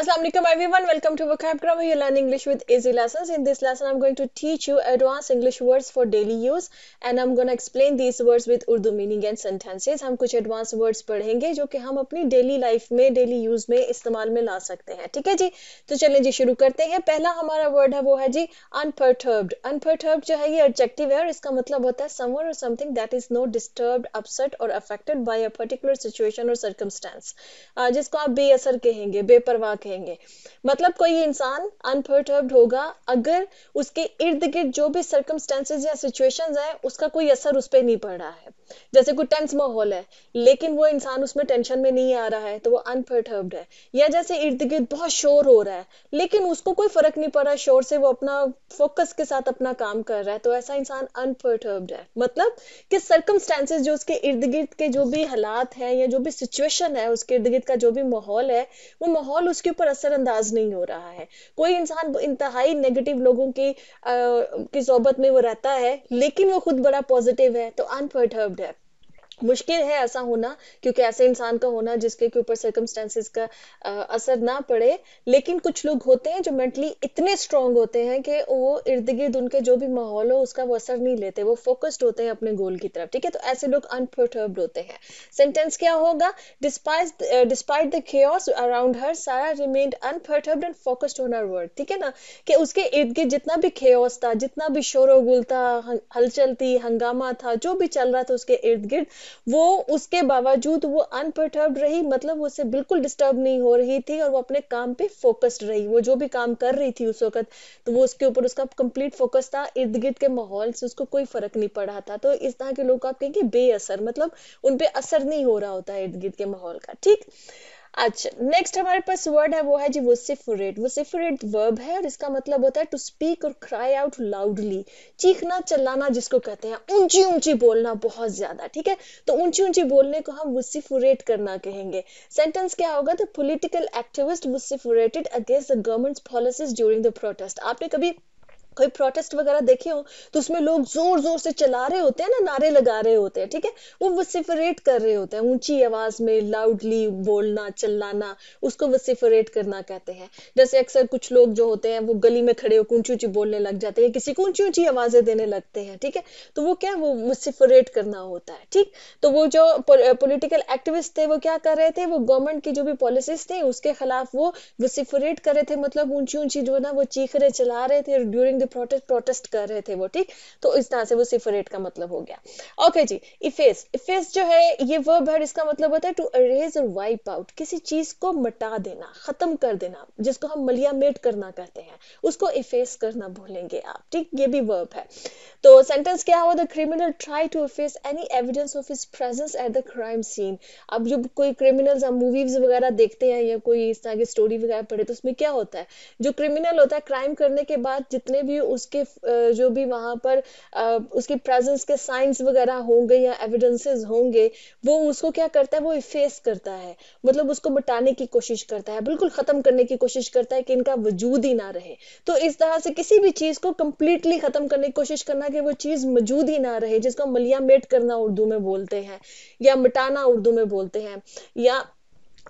Assalamualaikum everyone welcome to Vocabgram. where you learn English with easy lessons in this lesson I'm going to teach you advanced English words for daily use and I'm going to explain these words with Urdu meaning and sentences हम कुछ advanced words पढ़ेंगे जो कि हम अपनी daily life में daily use में इस्तेमाल में ला सकते हैं ठीक है जी तो चलें जी शुरू करते हैं पहला हमारा word है वो है जी unperturbed unperturbed जो है ये adjective है और इसका मतलब होता है someone or something that is not disturbed upset or affected by a particular situation or circumstance जिसको आप बेअसर कहेंगे बेपरवाह कहेंगे मतलब कोई इंसान अनपर्टर्ब होगा अगर उसके इर्द गिर्द जो भी सर्कमस्टेंसेज या सिचुएशंस हैं उसका कोई असर उस पर नहीं पड़ रहा है जैसे कोई टेंस माहौल है लेकिन वो इंसान उसमें टेंशन में नहीं आ रहा है तो वो अनपरटर्ब्ड है या जैसे इर्द गिर्द बहुत शोर हो रहा है लेकिन उसको कोई फर्क नहीं पड़ रहा शोर से वो अपना फोकस के साथ अपना काम कर रहा है तो ऐसा इंसान अनपरटर्ब्ड है मतलब कि सर्कमस्टांसेस जो उसके इर्द गिर्द के जो भी हालात है या जो भी सिचुएशन है उसके इर्द गिर्द का जो भी माहौल है वो माहौल उसके ऊपर असरअंदाज नहीं हो रहा है कोई इंसान इंतहाई नेगेटिव लोगों की आ, की सोबत में वो रहता है लेकिन वो खुद बड़ा पॉजिटिव है तो अनपरटर्ब्ड मुश्किल है ऐसा होना क्योंकि ऐसे इंसान का होना जिसके के ऊपर सर्कमस्टेंसेस का आ, असर ना पड़े लेकिन कुछ लोग होते हैं जो मेंटली इतने स्ट्रांग होते हैं कि वो इर्द गिर्द उनके जो भी माहौल हो उसका वो असर नहीं लेते वो फोकस्ड होते हैं अपने गोल की तरफ ठीक है तो ऐसे लोग अनप्रोटर्ब होते हैं सेंटेंस क्या होगा despise despite the cares around her Sara remain unperturbed and focused on her word ठीक है ना कि उसके इर्द गिर्द जितना भी खेस था जितना भी शोरगुल था हलचल थी हंगामा था जो भी चल रहा था उसके इर्द गिर्द वो उसके बावजूद वो अनपर्टर्ब रही मतलब उससे बिल्कुल डिस्टर्ब नहीं हो रही थी और वो अपने काम पे फोकस्ड रही वो जो भी काम कर रही थी उस वक्त तो वो उसके ऊपर उसका कंप्लीट फोकस था इर्द गिर्द के माहौल से उसको कोई फर्क नहीं पड़ रहा था तो इस तरह के लोग आप कहेंगे बेअसर मतलब उनपे असर नहीं हो रहा होता है इर्द गिर्द के माहौल का ठीक अच्छा नेक्स्ट हमारे पास वर्ड है वो है जी वोसिफरेट वोसिफरेट वर्ब है और इसका मतलब होता है टू स्पीक और क्राई आउट लाउडली चीखना चलाना जिसको कहते हैं ऊंची ऊंची बोलना बहुत ज्यादा ठीक है तो ऊंची ऊंची बोलने को हम वोसिफरेट करना कहेंगे सेंटेंस क्या होगा the political activist vociferated against the government policies during the protest आपने कभी कोई प्रोटेस्ट वगैरह देखे हो तो उसमें लोग जोर जोर से चला रहे होते हैं ना नारे लगा रहे होते हैं ठीक है वो वसीफरेट कर रहे होते हैं ऊंची आवाज में लाउडली बोलना चलाना उसको वसीफरेट करना कहते हैं जैसे अक्सर कुछ लोग जो होते हैं वो गली में खड़े होकर ऊंची ऊंची बोलने लग जाते हैं किसी को ऊंची ऊंची आवाजें देने लगते हैं ठीक है तो वो क्या वो वसीफरेट करना होता है ठीक तो वो जो पोलिटिकल एक्टिविस्ट थे वो क्या कर रहे थे वो गवर्नमेंट की जो भी पॉलिसीज थी उसके खिलाफ वो वसीफरेट कर रहे थे मतलब ऊंची ऊंची जो ना वो चीख रहे चला रहे थे ड्यूरिंग द प्रोटेस्ट प्रोटेस्ट कर रहे थे वो ठीक तो इस तरह से वो सिफरेट का मतलब हो गया ओके okay जी इफेस इफेस जो है ये वर्ब है इसका मतलब होता है टू अरेज और वाइप आउट किसी चीज को मटा देना खत्म कर देना जिसको हम मलियामेट करना कहते हैं उसको इफेस करना भूलेंगे आप ठीक ये भी वर्ब है तो सेंटेंस क्या हुआ the criminal try to efface any evidence of his presence at the crime scene अब जब कोई क्रिमिनल्स हम मूवीज वगैरह देखते हैं या कोई इस तरह की स्टोरी वगैरह पढ़े तो उसमें क्या होता है जो क्रिमिनल होता है क्राइम करने के बाद जितने भी भी उसके जो भी वहां पर उसके प्रेजेंस के साइंस वगैरह होंगे या एविडेंसेस होंगे वो उसको क्या करता है वो इफेस करता है मतलब उसको बटाने की कोशिश करता है बिल्कुल ख़त्म करने की कोशिश करता है कि इनका वजूद ही ना रहे तो इस तरह से किसी भी चीज़ को कंप्लीटली ख़त्म करने की कोशिश करना कि वो चीज़ मौजूद ही ना रहे जिसको मलियामेट करना उर्दू में बोलते हैं या मिटाना उर्दू में बोलते हैं या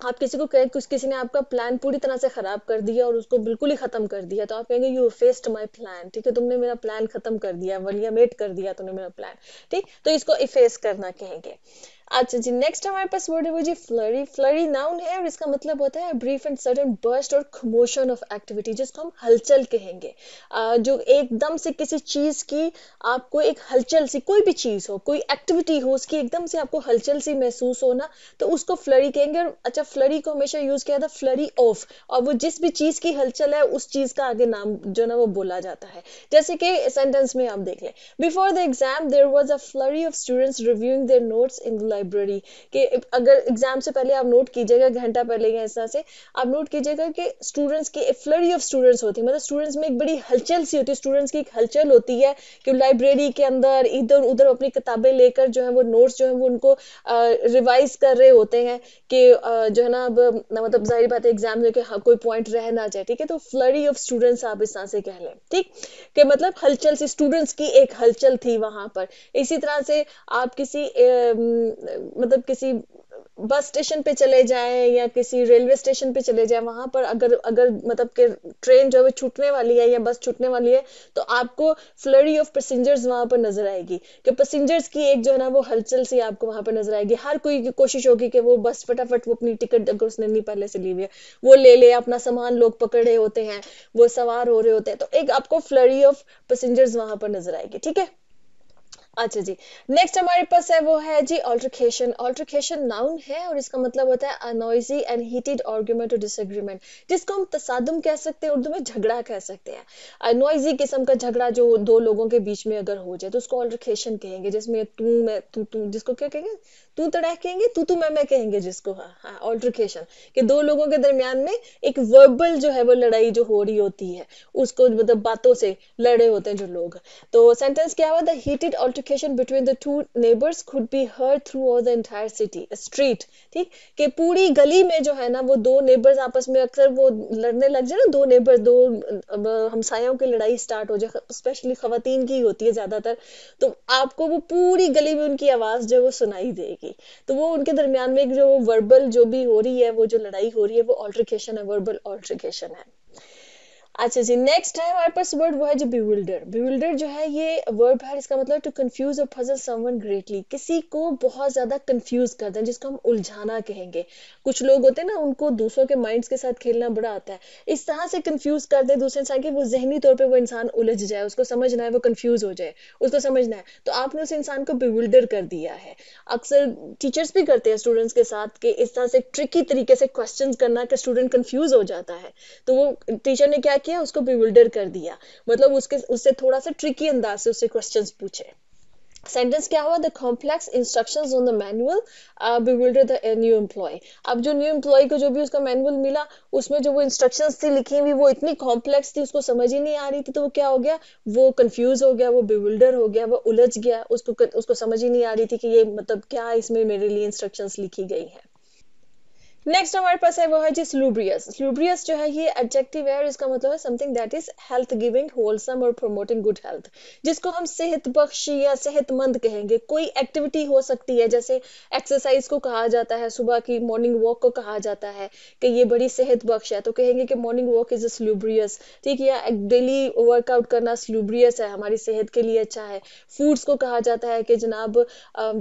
आप किसी को कहें कुछ किसी ने आपका प्लान पूरी तरह से खराब कर दिया और उसको बिल्कुल ही खत्म कर दिया तो आप कहेंगे यू फेस्ट माई प्लान ठीक है तुमने मेरा प्लान खत्म कर दिया वलियामेट कर दिया तुमने मेरा प्लान ठीक तो इसको इफेस करना कहेंगे अच्छा जी नेक्स्ट हमारे पास वर्ड है वो जी फ्लरी फ्लरी नाउन है और इसका मतलब होता है ब्रीफ एंड सडन बर्स्ट और खमोशन ऑफ एक्टिविटी जिसको हम हलचल कहेंगे जो एकदम से किसी चीज की आपको एक हलचल सी कोई भी चीज हो कोई एक्टिविटी हो उसकी एकदम से आपको हलचल सी महसूस होना तो उसको फ्लरी कहेंगे और अच्छा फ्लरी को हमेशा यूज किया था फ्लरी ऑफ और वो जिस भी चीज की हलचल है उस चीज का आगे नाम जो ना वो बोला जाता है जैसे कि सेंटेंस में आप देख लें before the exam there was a flurry of students reviewing their notes in life library कि अगर एग्जाम से पहले आप नोट कीजिएगा घंटा पहले या इस तरह से आप नोट कीजिएगा कि स्टूडेंट्स की फ्लरी ऑफ स्टूडेंट्स होती है मतलब स्टूडेंट्स में एक बड़ी हलचल सी होती है स्टूडेंट्स की एक हलचल होती है कि लाइब्रेरी के अंदर इधर उधर अपनी किताबें लेकर जो है वो नोट्स जो है वो उनको रिवाइज कर रहे होते हैं कि जो है ना अब मतलब जाहिर बात है एग्जाम में कि हाँ, कोई पॉइंट रह ना जाए ठीक है तो फ्लरी ऑफ स्टूडेंट्स आप इस तरह से कह लें ठीक कि मतलब हलचल से स्टूडेंट्स की एक हलचल थी वहां पर इसी तरह से आप किसी मतलब किसी बस स्टेशन पे चले जाए या किसी रेलवे स्टेशन पे चले जाए वहां पर अगर अगर मतलब के ट्रेन जो है छूटने वाली है या बस छूटने वाली है तो आपको फ्लरी ऑफ पैसेंजर्स वहां पर नजर आएगी कि पैसेंजर्स की एक जो है ना वो हलचल सी आपको वहां पर नजर आएगी हर कोई की कोशिश होगी कि वो बस फटाफट वो अपनी टिकट अगर उसने नहीं पहले से ली हुई है वो ले ले अपना सामान लोग पकड़े होते हैं वो सवार हो रहे होते हैं तो एक आपको फ्लरी ऑफ पैसेंजर्स वहां पर नजर आएगी ठीक है अच्छा जी नेक्स्ट हमारे पास है वो है जी ऑल्ट्रकेशन ऑल्ट्रकेशन नाउन है और इसका मतलब होता है अनोइजी एंड हीटेड आर्ग्यूमेंट और डिसएग्रीमेंट जिसको हम तसादम कह सकते हैं उर्दू में झगड़ा कह सकते हैं अनोइजी किस्म का झगड़ा जो दो लोगों के बीच में अगर हो जाए तो उसको ऑल्ट्रकेशन कहेंगे जिसमें तू मैं तू तू जिसको क्या कहेंगे तू तड़ाह कहेंगे तू तू मैं मैं कहेंगे जिसको हाँ हाँ ऑल्ट्रकेशन कि दो लोगों के दरमियान में एक वर्बल जो है वो लड़ाई जो हो रही होती है उसको मतलब बातों से लड़े होते हैं जो लोग तो सेंटेंस क्या हुआ the heated altercation between the two neighbours could be heard through all the entire city street ठीक कि पूरी गली में जो है ना वो दो नेबर्स आपस में अक्सर वो लड़ने लग जाए ना दो नेबर्स दो हमसायों की लड़ाई स्टार्ट हो जाए स्पेशली खातन की होती है ज़्यादातर तो आपको वो पूरी गली में उनकी आवाज़ जो है वो सुनाई देगी तो वो उनके दरमियान में जो वर्बल जो भी हो रही है वो जो लड़ाई हो रही है वो ऑल्ट्रिकेशन है वर्बल ऑल्ट्रिकेशन है अच्छा जी नेक्स्ट है हमारे पास वर्ड वो है जो बिविल्डर बिविल्डर जो है ये वर्ड है इसका मतलब टू कंफ्यूज और फजल समवन ग्रेटली किसी को बहुत ज्यादा कंफ्यूज कर दें जिसको हम उलझाना कहेंगे कुछ लोग होते हैं ना उनको दूसरों के माइंड्स के साथ खेलना बड़ा आता है इस तरह से कंफ्यूज कर दें दूसरे इंसान की वो जहनी तौर पर वो इंसान उलझ जाए उसको समझना है वो कन्फ्यूज हो जाए उसको समझना है तो आपने उस इंसान को बिविल्डर कर दिया है अक्सर टीचर्स भी करते हैं स्टूडेंट्स के साथ कि इस तरह से ट्रिकी तरीके से क्वेश्चन करना कि स्टूडेंट कन्फ्यूज हो जाता है तो वो टीचर ने क्या किया उसको बिविल्डर कर दिया मतलब उसके उससे थोड़ा सा ट्रिकी अंदाज से उससे क्वेश्चन पूछे सेंटेंस क्या हुआ the complex instruction on the manual bewilder the new employee अब जो न्यू एम्प्लॉय को जो भी उसका मैनुअल मिला उसमें जो वो इंस्ट्रक्शन थी लिखी हुई वो इतनी कॉम्प्लेक्स थी उसको समझ ही नहीं आ रही थी तो वो क्या हो गया वो कंफ्यूज हो गया वो बिविल्डर हो गया वो उलझ गया उसको उसको समझ ही नहीं आ रही थी कि ये मतलब क्या इसमें मेरे लिए इंस्ट्रक्शन लिखी गई है नेक्स्ट हमारे पास है वो है जी स्लूब्रियस स्लूब्रियस जो है ये एडजेक्टिव है और इसका मतलब है something that is health giving wholesome और प्रमोटिंग गुड हेल्थ जिसको हम सेहत बख्श या सेहतमंद कहेंगे कोई एक्टिविटी हो सकती है जैसे एक्सरसाइज को कहा जाता है सुबह की मॉर्निंग वॉक को कहा जाता है कि ये बड़ी सेहत बख्श है तो कहेंगे कि morning walk is a salubrious ठीक है या डेली वर्कआउट करना स्लूब्रियस है हमारी सेहत के लिए अच्छा है फूड्स को कहा जाता है कि जनाब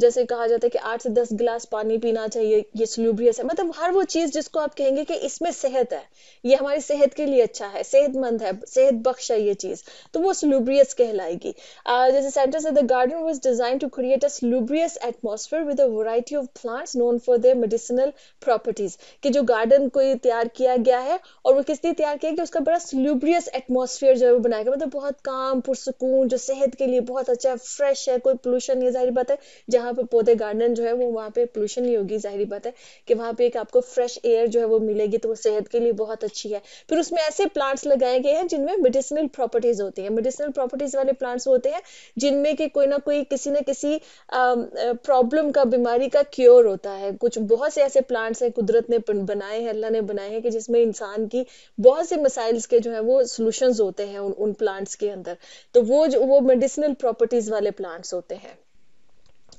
जैसे कहा जाता है कि आठ से दस गिलास पानी पीना चाहिए ये स्लूब्रियस है मतलब हर वो चीज जिसको आप कहेंगे कि इसमें सेहत है ये हमारी सेहत के लिए अच्छा है सेहतमंद है सेहत बख्श है ये चीज तो वो सलूब्रियस कहलाएगी uh, जैसे सेंटर से the garden was design to create a salubrious atmosphere with a variety of plants known for their medicinal properties कि जो गार्डन को तैयार किया गया है और वो किस लिए तैयार किया गया उसका बड़ा सलूब्रियस एटमॉस्फेयर जो है वो बनाया गया मतलब बहुत काम पुरसकून जो सेहत के लिए बहुत अच्छा है फ्रेश है कोई पोल्यूशन ये जाहिर बात है जहाँ पे पौधे गार्डन जो है वो वहाँ पे पोल्यूशन नहीं होगी जाहिर बात है कि वहाँ पे एक आपको फ्रेश एयर जो है वो मिलेगी तो वो सेहत के लिए बहुत अच्छी है फिर उसमें ऐसे प्लांट्स लगाए गए हैं जिनमें मेडिसिनल प्रॉपर्टीज होती है मेडिसिनल प्रॉपर्टीज वाले प्लांट्स होते हैं जिनमें कि कोई ना कोई किसी ना किसी प्रॉब्लम का बीमारी का क्योर होता है कुछ बहुत से ऐसे प्लांट्स हैं कुदरत ने बनाए हैं अल्लाह ने बनाए हैं कि जिसमें इंसान की बहुत से मसाइल्स के जो है वो सोल्यूशन होते हैं उन, उन प्लांट्स के अंदर तो वो जो वो मेडिसिनल प्रॉपर्टीज वाले प्लांट्स होते हैं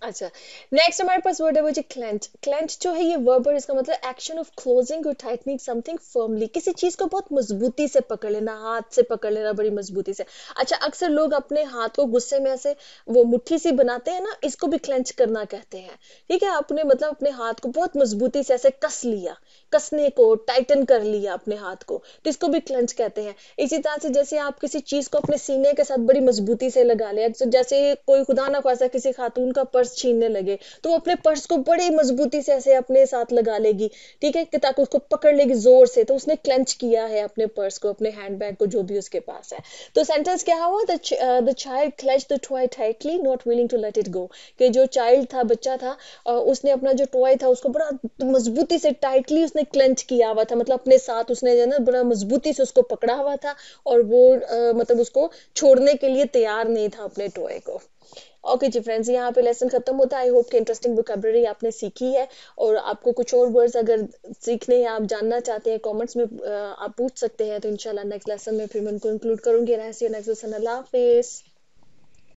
अच्छा नेक्स्ट हमारे पास वर्ड है वो जी क्लेंट क्लेंट जो है ये वर्ब और इसका मतलब एक्शन ऑफ क्लोजिंग और टाइटनिंग समथिंग फर्मली किसी चीज को बहुत मजबूती से पकड़ लेना हाथ से पकड़ लेना बड़ी मजबूती से अच्छा अक्सर लोग अपने हाथ को गुस्से में ऐसे वो मुट्ठी सी बनाते हैं ना इसको भी क्लेंच करना कहते हैं ठीक है आपने मतलब अपने हाथ को बहुत मजबूती से ऐसे कस लिया कसने को टाइटन कर लिया अपने हाथ को तो इसको भी क्लंच कहते हैं इसी तरह से जैसे आप किसी चीज को अपने सीने के साथ बड़ी मजबूती से लगा लिया जैसे कोई खुदा ना खासा किसी खातून का पर्स छीनने लगे तो वो अपने पर्स को बड़ी मजबूती से ऐसे अपने साथ लगा लेगी ठीक है कि ताकि उसको पकड़ लेगी जोर से तो उसने क्लेंच किया है अपने पर्स को अपने हैंड बैग को जो भी उसके पास है तो सेंटेंस क्या हुआ the child clutch the toy tightly not willing to let it go कि जो चाइल्ड था बच्चा था उसने अपना जो टॉय था उसको बड़ा मजबूती से टाइटली उसने क्लेंच किया हुआ था मतलब अपने साथ उसने जो ना बड़ा मजबूती से उसको पकड़ा हुआ था और वो uh, मतलब उसको छोड़ने के लिए तैयार नहीं था अपने टॉय को ओके जी फ्रेंड्स यहाँ पे लेसन खत्म होता है आई होप कि इंटरेस्टिंग वोकेबलरी आपने सीखी है और आपको कुछ और वर्ड्स अगर सीखने या आप जानना चाहते हैं कमेंट्स में आप पूछ सकते हैं तो इंशाल्लाह नेक्स्ट लेसन में फिर मैं उनको इंक्लूड करूँगी नेक्स्ट लेसन अल्लाह हाफिज़